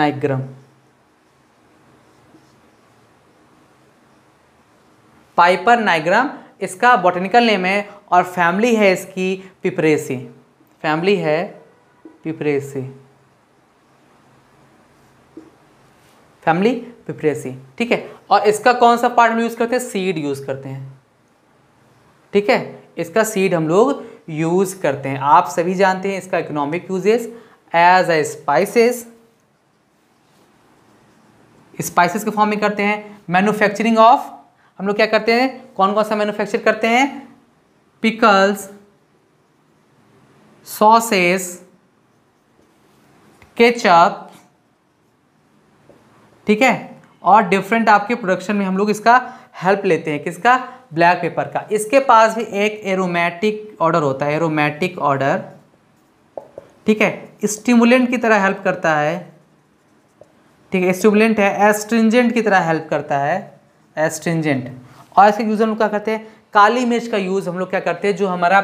नाइग्रम पाइपर नाइग्राम इसका बॉटनिकल नेम है और फैमिली है इसकी पिपरेसी फैमिली है पिपरेसी फैमिली पिपरेसी ठीक है और इसका कौन सा पार्ट हम यूज़ करते हैं सीड यूज़ करते हैं ठीक है इसका सीड हम लोग यूज़ करते हैं आप सभी जानते हैं इसका economic uses as a spices spices के फॉर्म में करते हैं मैन्युफैक्चरिंग ऑफ हम लोग क्या करते हैं कौन कौन सा मैन्युफैक्चर करते हैं पिकल्स सॉसेस केचप ठीक है और डिफरेंट आपके प्रोडक्शन में हम लोग इसका हेल्प लेते हैं किसका ब्लैक पेपर का इसके पास भी एक एरोमेटिक ऑर्डर होता है एरोमेटिक ऑर्डर ठीक है स्टिमुलेंट की तरह हेल्प करता है ठीक है स्टिमुलेंट है एस्ट्रिंजेंट की तरह हेल्प करता है एस्ट्रिंजेंट और इसका यूज़ हम लोग क्या करते हैं काली मिर्च का यूज़ हम लोग क्या करते हैं जो हमारा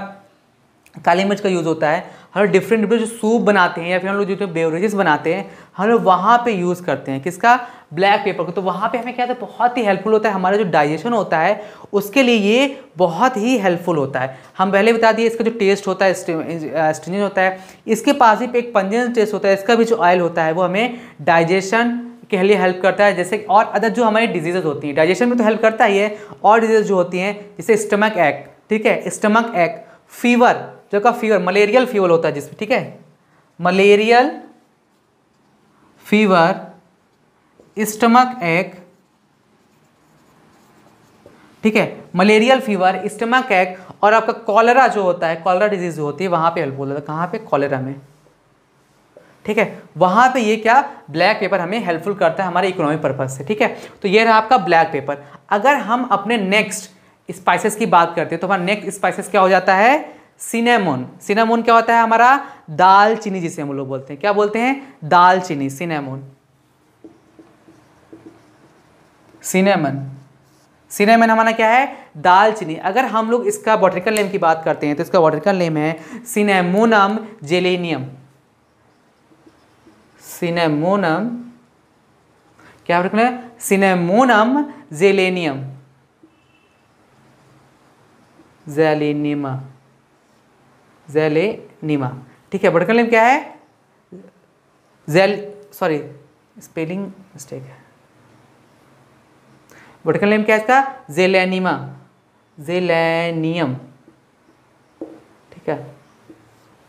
काली मिर्च का यूज़ होता है हम लोग डिफरेंट डिफरेंट जो सूप बनाते हैं या फिर हम लोग जो बेवरेजेस बनाते हैं हम लोग वहाँ पे यूज़ करते हैं किसका ब्लैक पेपर को तो वहाँ पे हमें क्या होता है बहुत ही हेल्पफुल होता है हमारा जो डाइजेशन होता है उसके लिए ये बहुत ही हेल्पफुल होता है हम पहले बता दिए इसका जो टेस्ट होता है स्टिंजेंट होता है इसके पास ही एक पंजन टेस्ट होता है इसका भी जो ऑयल होता है वो हमें डाइजेशन के लिए हेल्प करता है जैसे और अदर जो हमारी डिजीजेज होती है डाइजेशन में तो हेल्प करता ही है और डिजीज जो होती हैं जैसे स्टमक एक ठीक है स्टमक एक फीवर जो का फीवर मलेरियल फीवर होता है जिसमें ठीक है मलेरियल फीवर स्टमक एक ठीक है मलेरियल फीवर स्टमक एक और आपका कॉलरा जो होता है कॉलरा डिजीज होती है वहां पे हेल्प होता है कहाँ पे कॉलरा में ठीक है वहां पे ये क्या ब्लैक पेपर हमें हेल्पफुल करता है हमारे इकोनॉमिक पर्पज से ठीक है तो ये रहा आपका ब्लैक पेपर अगर हम अपने नेक्स्ट स्पाइसेस की बात करते हैं तो हमारा नेक्स्ट स्पाइसेस क्या हो जाता है सिनेमोन सिनेमोन क्या होता है हमारा दालचीनी जिसे हम लोग बोलते हैं क्या बोलते हैं दालचीनी सिनेमोन सिनेमन सिनेमन हमारा क्या है दालचीनी अगर हम लोग इसका बॉटरिकल नेम की बात करते हैं तो इसका बॉटरिकल नेम है सिनेमोनम जेलेनियम सिनेमोनम क्या रखना है सिनेमोनम जेलेनियम जेलेनिमा जेलेनिमा ठीक है बटकल नेम क्या है जेल सॉरी स्पेलिंग मिस्टेक है बटकल नेम क्या है इसका जेलेनिमा जेलेनियम ठीक है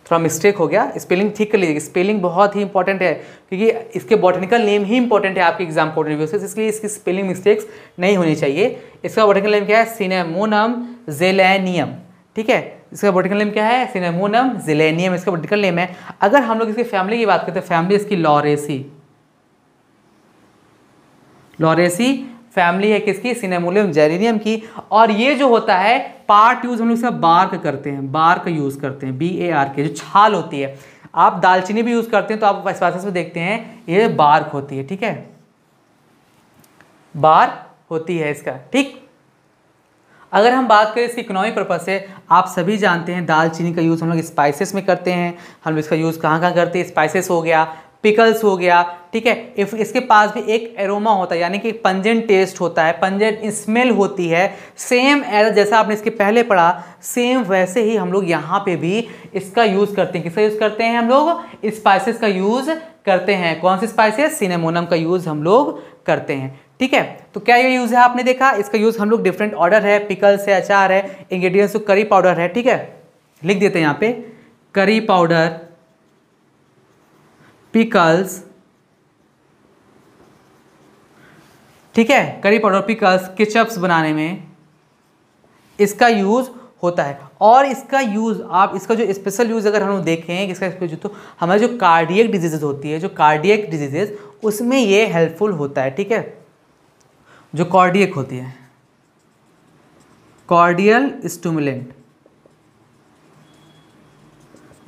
थोड़ा मिस्टेक हो गया स्पेलिंग ठीक कर लीजिएगा स्पेलिंग बहुत ही इंपॉर्टेंट है क्योंकि इसके बॉटनिकल नेम ही इंपॉर्टेंट है आपके एग्जाम कोड से इसलिए इसकी स्पेलिंग मिस्टेक्स नहीं होनी चाहिए इसका बॉटनिकल नेम क्या है सिनेमोनम जेलेनियम ठीक है इसका बॉटनिकल नेम क्या है सिनेमोनम जेलेनियम इसका बॉटनिकल नेम है अगर हम लोग इसकी फैमिली की बात करते हैं फैमिली इसकी लॉरेसी लॉरेसी फैमिली है किसकी सिनेमोलियम जेरिनियम की और ये जो होता है पार्ट यूज़ हम लोग इसका बार्क करते हैं बार्क यूज़ करते हैं बी ए आर के जो छाल होती है आप दालचीनी भी यूज़ करते हैं तो आप स्पाइसेस में देखते हैं ये बार्क होती है ठीक है बार होती है इसका ठीक अगर हम बात करें इसकी इकोनॉमिक पर्पज़ से आप सभी जानते हैं दालचीनी का यूज़ हम लोग स्पाइसेस में करते हैं हम इसका यूज़ कहाँ कहाँ करते हैं स्पाइसेस हो गया पिकल्स हो गया ठीक है इफ इसके पास भी एक एरोमा होता है यानी कि पंजेंट टेस्ट होता है पंजेंट स्मेल होती है सेम एज जैसा आपने इसके पहले पढ़ा सेम वैसे ही हम लोग यहाँ पे भी इसका यूज़ करते हैं किसका यूज़ करते हैं हम लोग स्पाइसेस का यूज़ करते हैं कौन सी स्पाइसेस सिनेमोनम का यूज़ हम लोग करते हैं ठीक है तो क्या ये यूज़ है आपने देखा इसका यूज़ हम लोग डिफरेंट ऑर्डर है पिकल्स है अचार है इंग्रेडिएंट्स तो करी पाउडर है ठीक है लिख देते हैं यहाँ पे करी पाउडर पिकल्स ठीक है करी पाउडर पिकल्स किचअप्स बनाने में इसका यूज़ होता है और इसका यूज़ आप इसका जो स्पेशल यूज़ अगर हम देखें इसका यूज तो हमारे जो कार्डियक डिजीजेज होती है जो कार्डियक डिजीजेज उसमें ये हेल्पफुल होता है ठीक है जो कार्डियक होती है कॉर्डियल स्टूमुलेंट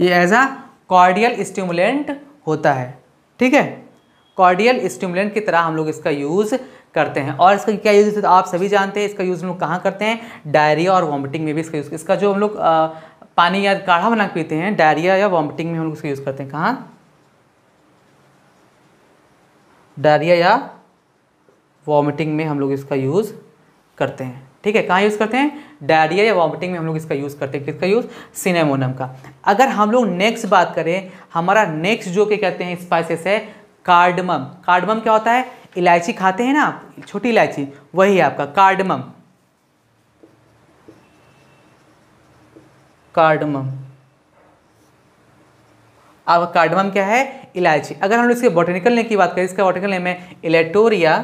ये एज अ कॉर्डियल स्टूमुलेंट होता है ठीक है कॉर्डियल स्टिमुलेंट की तरह हम लोग इसका यूज़ करते हैं और इसका क्या यूज़ तो आप सभी जानते हैं इसका यूज़ हम लोग कहाँ करते हैं डायरिया और वॉमिटिंग में भी इसका यूज़ इसका जो हम लोग पानी या काढ़ा बना पीते हैं डायरिया या वॉमिटिंग में हम लोग इसका यूज़ करते हैं कहाँ डायरिया या वॉमिटिंग में हम लोग इसका यूज़ करते हैं ठीक है कहाँ यूज़ करते हैं डायरिया या वॉमिटिंग में हम लोग इसका यूज़ करते हैं किसका यूज़ सिनेमोनम का अगर हम लोग नेक्स्ट बात करें हमारा नेक्स्ट जो के कहते हैं स्पाइसेस है कार्डमम कार्डमम क्या होता है इलायची खाते हैं ना आप छोटी इलायची वही है आपका कार्डमम कार्डमम अब कार्डमम क्या है इलायची अगर हम लोग इसके बॉटनिकल नेम की बात करें इसका बॉटनिकल नेम है इलेक्टोरिया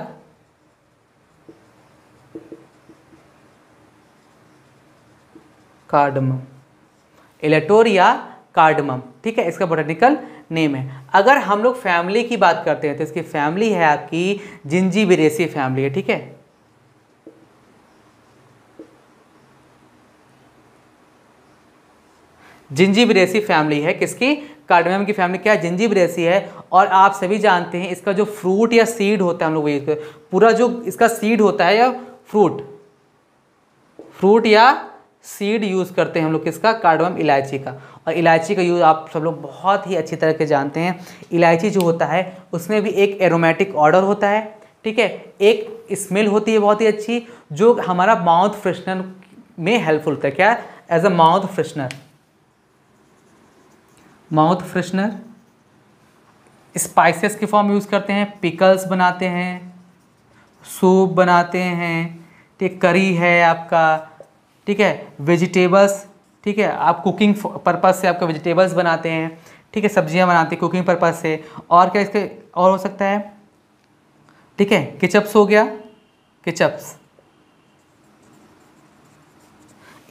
कार्डमम एलेटोरिया कार्डमम ठीक है इसका बोटेनिकल नेम है अगर हम लोग फैमिली की बात करते हैं तो इसकी फैमिली है आपकी जिंजी बिरेसी फैमिली है ठीक है जिंजी बिरेसी फैमिली है किसकी कार्डमम की फैमिली क्या है जिंजी बिरेसी है और आप सभी जानते हैं इसका जो फ्रूट या सीड होता है हम लोग पूरा जो इसका सीड होता है या फ्रूट फ्रूट या सीड यूज़ करते हैं हम लोग किसका कार्डोम इलायची का और इलायची का यूज़ आप सब लोग बहुत ही अच्छी तरह के जानते हैं इलायची जो होता है उसमें भी एक एरोमेटिक ऑर्डर होता है ठीक है एक स्मेल होती है बहुत ही अच्छी जो हमारा माउथ फ्रेशनर में हेल्पफुल होता है क्या as a mouth freshener mouth freshener spices के फॉर्म यूज़ करते हैं पिकल्स बनाते हैं सूप बनाते हैं ठीक करी है आपका ठीक है वेजिटेबल्स ठीक है आप कुकिंग पर्पज़ से आपका वेजिटेबल्स बनाते हैं ठीक है सब्जियां बनाते हैं कुकिंग पर्पज़ से और क्या इसके और हो सकता है ठीक है किचअप्स हो गया किचअप्स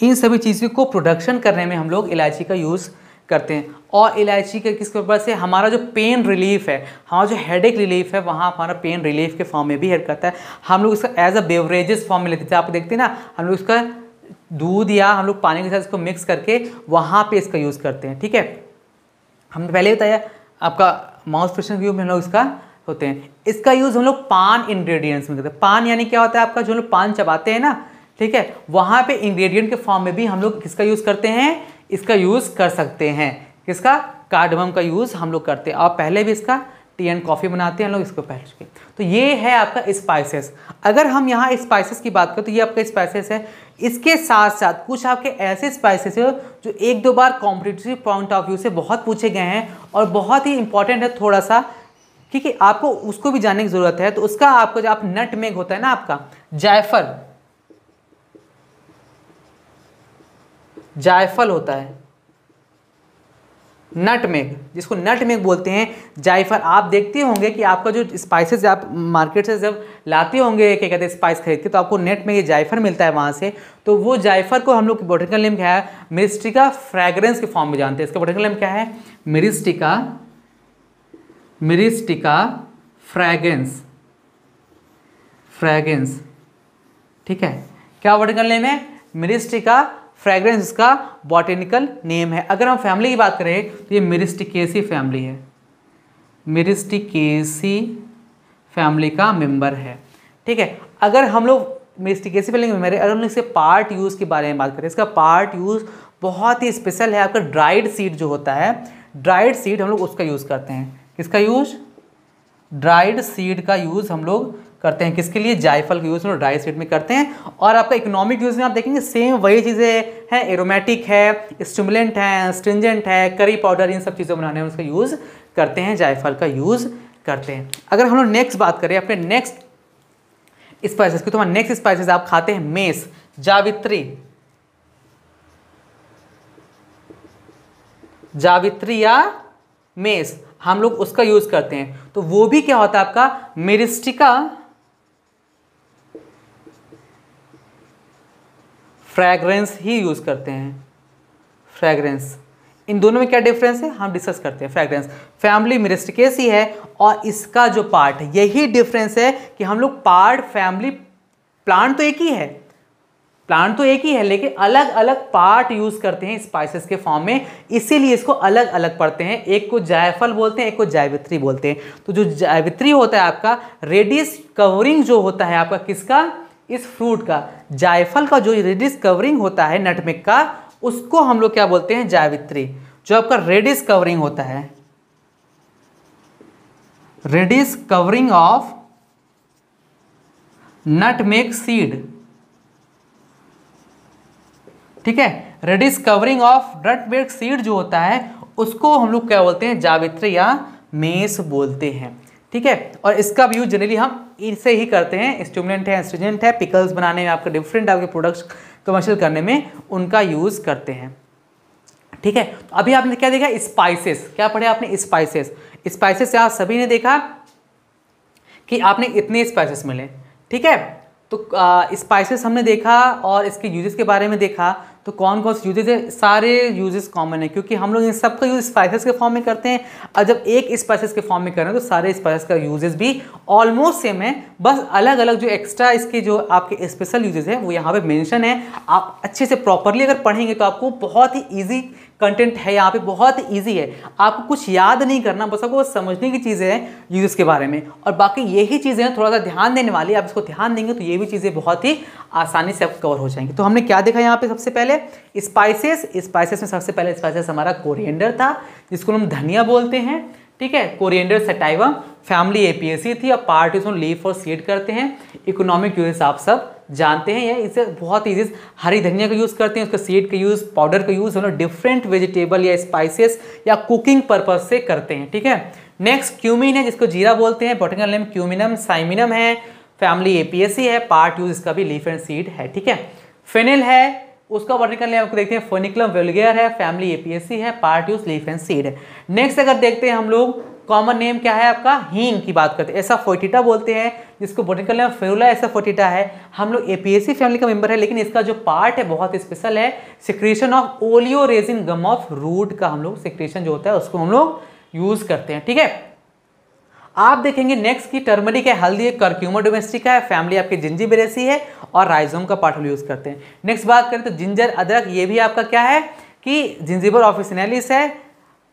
इन सभी चीज़ों को प्रोडक्शन करने में हम लोग इलायची का यूज़ करते हैं और इलायची के किस पर्पज से हमारा जो पेन रिलीफ है हमारा जो हेड रिलीफ है वहाँ हमारा पेन रिलीफ के फॉर्म में भी हेल्प करता है हम लोग इसका एज अ बेवरेजेस फॉर्म में लेते थे आप देखते हैं ना हम लोग इसका दूध या हम लोग पानी के साथ इसको मिक्स करके वहाँ पे इसका यूज़ करते हैं ठीक है हमने पहले बताया आपका माउथ फ्रेशन व्यू में हम लोग इसका होते हैं इसका यूज़ हम लोग पान इंग्रेडिएंट्स में करते हैं पान यानी क्या होता है आपका जो लोग पान चबाते हैं ना ठीक है वहाँ पर इंग्रेडिएंट के फॉर्म में भी हम लोग किसका यूज़ करते हैं इसका यूज़ कर सकते हैं किसका कार्डमम का यूज़ हम लोग करते हैं और पहले भी इसका टी एंड कॉफ़ी बनाते हैं लोग इसको पहले के तो ये है आपका स्पाइसेस अगर हम यहाँ स्पाइसेस की बात करें तो ये आपका स्पाइसेस है इसके साथ साथ कुछ आपके ऐसे स्पाइसेस हैं जो एक दो बार कॉम्पिटिटिव पॉइंट ऑफ व्यू से बहुत पूछे गए हैं और बहुत ही इंपॉर्टेंट है थोड़ा सा क्योंकि आपको उसको भी जानने की ज़रूरत है तो उसका आपको जो आप नट मेग होता है ना आपका जायफल जायफल होता है नटमेग जिसको नटमेग बोलते हैं जायफल आप देखते होंगे कि आपका जो स्पाइसेस आप मार्केट से जब लाते होंगे क्या कहते हैं स्पाइस खरीद के तो आपको नेट में ये जायफल मिलता है वहाँ से तो वो जायफल को हम लोग बोटेनिकल नेम क्या है मिरिस्टिका फ्रेगरेंस के फॉर्म में जानते हैं इसका बोटेनिकल नेम क्या है मिरिस्टिका मिरिस्टिका फ्रेगरेंस फ्रेग्रेंस ठीक है क्या बोटेनिकल नेम है मिरिस्टिका फ्रेग्रेंस इसका बॉटेनिकल नेम है अगर हम फैमिली की बात करें तो ये मिरिस्टिकेसी फैमिली है मिरिस्टिकेसी फैमिली का मेंबर है ठीक है अगर हम लोग मिस्टिकेसी फैमिली में अगर हम लोग इसके पार्ट यूज़ के बारे में बात करें इसका पार्ट यूज़ बहुत ही स्पेशल है आपका ड्राइड सीड जो होता है ड्राइड सीड हम लोग उसका यूज़ करते हैं किसका यूज ड्राइड सीड का यूज़ हम लोग करते हैं किसके लिए जायफल का यूज़ ड्राई स्वीट में करते हैं और आपका इकोनॉमिक यूज़ में आप देखेंगे सेम वही चीज़ें हैं एरोमेटिक है स्टिमुलेंट है स्ट्रिंजेंट है करी पाउडर इन सब चीज़ों बनाने में उसका यूज़ करते हैं जायफल का यूज़ करते हैं अगर हम लोग नेक्स्ट बात करें अपने नेक्स्ट स्पाइसेस की तो हमारे नेक्स्ट स्पाइसेस आप खाते हैं मेस जावित्री जावित्री या मेस हम लोग उसका यूज़ करते हैं तो वो भी क्या होता है आपका मेरिस्टिका फ्रैग्रेंस ही यूज़ करते हैं फ्रैग्रेंस इन दोनों में क्या डिफरेंस है हम डिस्कस करते हैं फ्रैग्रेंस फैमिली ही है और इसका जो पार्ट है यही डिफरेंस है कि हम लोग पार्ट फैमिली प्लांट तो एक ही है प्लांट तो एक ही है लेकिन अलग अलग पार्ट यूज़ करते हैं स्पाइसेस के फॉर्म में इसीलिए इसको अलग अलग पढ़ते हैं एक को जायफल बोलते हैं एक को जायवित्री बोलते हैं तो जो जायवित्री होता है आपका रेडियस कवरिंग जो होता है आपका किसका इस फ्रूट का जायफल का जो रेडिस कवरिंग होता है नटमेक का उसको हम लोग क्या बोलते हैं जावित्री जो आपका रेडिस कवरिंग होता है reddish covering of nutmeg seed ठीक है reddish covering of nutmeg seed जो होता है उसको हम लोग क्या बोलते हैं जावित्री या मेस बोलते हैं ठीक है और इसका भी यूज जनरली हम इसे ही करते हैं स्टूमेंट है एस्ट्रोजेंट है पिकल्स बनाने में आपके डिफरेंट आपके प्रोडक्ट्स कमर्शियल करने में उनका यूज़ करते हैं ठीक है तो अभी आपने क्या देखा स्पाइसेस क्या पढ़े आपने स्पाइसेस स्पाइसेस आप सभी ने देखा कि आपने इतने स्पाइसेस मिले ठीक है तो स्पाइसेस हमने देखा और इसके यूजेस के बारे में देखा तो कौन कौन से यूजेज है सारे यूजेस कॉमन है क्योंकि हम लोग इन सब का यूज़ स्पाइसेस के फॉर्म में करते हैं और जब एक स्पाइसेस के फॉर्म में कर रहे हैं तो सारे स्पाइसेस का यूजेस भी ऑलमोस्ट सेम है बस अलग अलग जो एक्स्ट्रा इसके जो आपके स्पेशल यूजेज हैं वो यहाँ पे मेंशन है आप अच्छे से प्रॉपरली अगर पढ़ेंगे तो आपको बहुत ही ईजी कंटेंट है यहाँ पे बहुत ईजी है आपको कुछ याद नहीं करना बस आपको समझने की चीज़ें हैं यूज़ के बारे में और बाकी यही चीज़ें हैं थोड़ा सा ध्यान देने वाली आप इसको ध्यान देंगे तो ये भी चीज़ें बहुत ही आसानी से आप कवर हो जाएंगी तो हमने क्या देखा यहाँ पे सबसे पहले स्पाइसेस स्पाइसेस में सबसे पहले स्पाइसेस हमारा कोरिएंडर था जिसको हम धनिया बोलते हैं ठीक है कोरिएंडर सटाइवा फैमिली एपीएससी थी और पार्टीज लीफ और सीड करते हैं इकोनॉमिक यूज आप सब जानते हैं या इसे बहुत ईजी हरी धनिया का यूज़ करते हैं उसका सीड का यूज़ पाउडर का यूज़ हम लोग डिफरेंट वेजिटेबल या स्पाइसेस या कुकिंग पर्पज से करते हैं ठीक है नेक्स्ट क्यूमिन है जिसको जीरा बोलते हैं बोटिकल नेम क्यूमिनम साइमिनम है फैमिली एपीएससी है पार्ट यूज इसका भी लीफ एंड सीड है ठीक है फेनिल है उसका वर्टिकल नेम आपको देखते हैं फोनिकलम वेलगेयर है फैमिली एपीएससी है part use leaf and seed है नेक्स्ट अगर देखते हैं हम लोग कॉमन नेम क्या है आपका हींग की बात करते हैं ऐसा फोटिटा बोलते हैं जिसको बोटिकल नाम फेरुला ऐसा फोटिटा है हम लोग ए फैमिली का मेंबर है लेकिन इसका जो पार्ट है बहुत स्पेशल है secretion of oleo resin gum of root का हम लोग सिक्रेशन जो होता है उसको हम लोग यूज करते हैं ठीक है आप देखेंगे नेक्स्ट की टर्मरिक है हल्दी है करक्यूमर डोमेस्टिका है फैमिली आपके जिंजी बेरेसी है और राइजोम का पार्ट हम यूज करते हैं नेक्स्ट बात करें तो जिंजर अदरक ये भी आपका क्या है कि जिंजीबर ऑफिसनेलिस है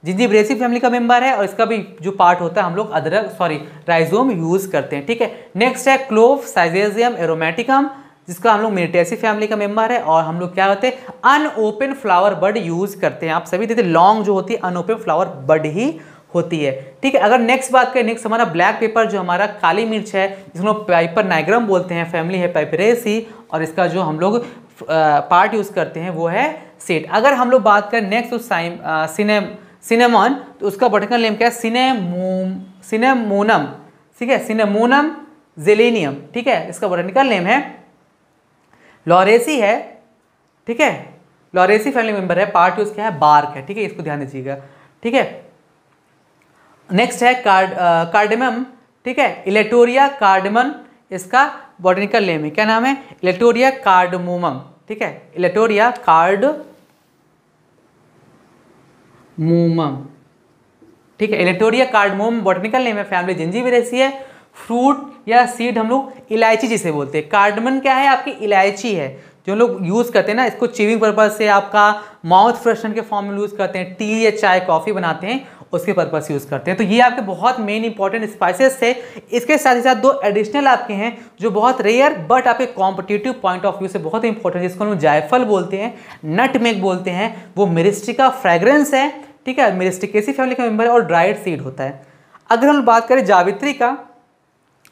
ब्रेसी फैमिली का मेंबर है और इसका भी जो पार्ट होता है हम लोग अदरक सॉरी राइजोम यूज करते हैं ठीक है नेक्स्ट है क्लोव साइजेजियम एरोमेटिकम जिसका हम लोग मिनिटेसी फैमिली का मेंबर है और हम लोग क्या होते हैं अनओपन फ्लावर बर्ड यूज करते हैं आप सभी देखते लॉन्ग जो होती है अनओपन फ्लावर बर्ड ही होती है ठीक है अगर नेक्स्ट बात करें नेक्स्ट हमारा ब्लैक पेपर जो हमारा काली मिर्च है जिसको पाइपर नाइग्रम बोलते हैं फैमिली है पाइपरेसी और इसका जो हम लोग पार्ट यूज़ करते हैं वो है सेट अगर हम लोग बात करें नेक्स्ट उस साइम सिनेम सिनेमॉन तो उसका बोटेनिकल नेम क्या है सिनेमोम सिनेमोनम ठीक है सिनेमोनम जेलेनियम ठीक है इसका बोटेनिकल नेम है लॉरेसी है ठीक है लॉरेसी फैमिली मेंबर है पार्ट यूज क्या है बार्क है ठीक है इसको ध्यान दीजिएगा ठीक है नेक्स्ट है कार्ड कार्डेमम ठीक है इलेटोरिया कार्डमन इसका बॉटनिकल नेम है क्या नाम है इलेटोरिया कार्डमोम ठीक है इलेटोरिया कार्ड मोमम ठीक है इलेक्टोरिया कार्डमोम बॉटनिकल नेम है फैमिली जिंजीबेरेसी है फ्रूट या सीड हम लोग इलायची जिसे बोलते हैं कार्डमन क्या है आपकी इलायची है जो लोग यूज़ करते हैं ना इसको चिविंग पर्पज़ से आपका माउथ फ्रेशन के फॉर्म में यूज़ करते हैं टी या चाय कॉफ़ी बनाते हैं उसके से यूज़ करते हैं तो ये आपके बहुत मेन इंपॉर्टेंट स्पाइसेस थे इसके साथ ही साथ दो एडिशनल आपके हैं जो बहुत रेयर बट आपके कॉम्पिटेटिव पॉइंट ऑफ व्यू से बहुत इंपॉर्टेंट जिसको हम जायफल बोलते हैं नट मेक बोलते हैं वो मिरिस्टिका फ्रेग्रेंस है ठीक है मेरिस्टिकेसी फैमिली का मेंबर है और ड्राइड सीड होता है अगर हम बात करें जावित्री का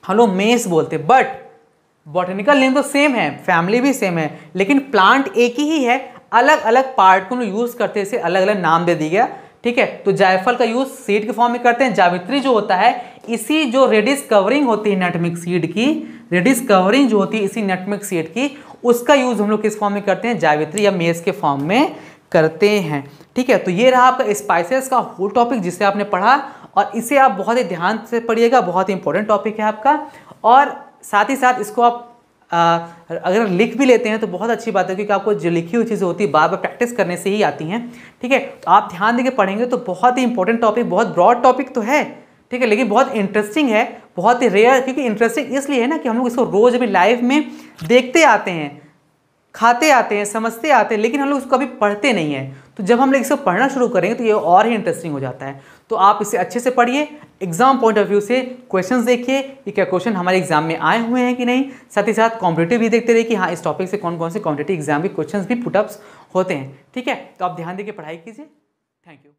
हम लोग मेस बोलते हैं बट बॉटनिकल नेम तो सेम है फैमिली भी सेम है लेकिन प्लांट एक ही है अलग अलग पार्ट को यूज़ करते इसे अलग अलग नाम दे दिया गया ठीक है तो जायफल का यूज़ सीड के फॉर्म में करते हैं जावित्री जो होता है इसी जो रेडिस कवरिंग होती है नेटमिक सीड की रेडिस कवरिंग जो होती है इसी नेटमिक सीड की उसका यूज़ हम लोग किस फॉर्म में करते हैं जावित्री या मेज के फॉर्म में करते हैं ठीक है तो ये रहा आपका स्पाइसेस का होल टॉपिक जिसे आपने पढ़ा और इसे आप बहुत ही ध्यान से पढ़िएगा बहुत ही इंपॉर्टेंट टॉपिक है आपका और साथ ही साथ इसको आप आ, अगर लिख भी लेते हैं तो बहुत अच्छी बात है क्योंकि आपको जो लिखी हुई चीज़ें होती है बार बार प्रैक्टिस करने से ही आती हैं ठीक है तो आप ध्यान देकर पढ़ेंगे तो बहुत ही इंपॉर्टेंट टॉपिक बहुत ब्रॉड टॉपिक तो है ठीक है लेकिन बहुत इंटरेस्टिंग है बहुत ही रेयर क्योंकि इंटरेस्टिंग इसलिए है ना कि हम लोग इसको रोज़ भी लाइफ में देखते आते हैं खाते आते हैं समझते आते हैं लेकिन हम लोग इसको कभी पढ़ते नहीं हैं तो जब हम लोग इसको पढ़ना शुरू करेंगे तो ये और ही इंटरेस्टिंग हो जाता है तो आप इसे अच्छे से पढ़िए एग्जाम पॉइंट ऑफ व्यू से क्वेश्चंस देखिए कि क्या क्वेश्चन हमारे एग्जाम में आए हुए हैं कि नहीं साथ ही साथ कॉम्पिटेटिव भी देखते रहिए कि हाँ इस टॉपिक से कौन कौन से कॉम्पिटेटिव एग्जाम के क्वेश्चन भी पुटअप्स होते हैं ठीक है तो आप ध्यान देकर पढ़ाई कीजिए थैंक यू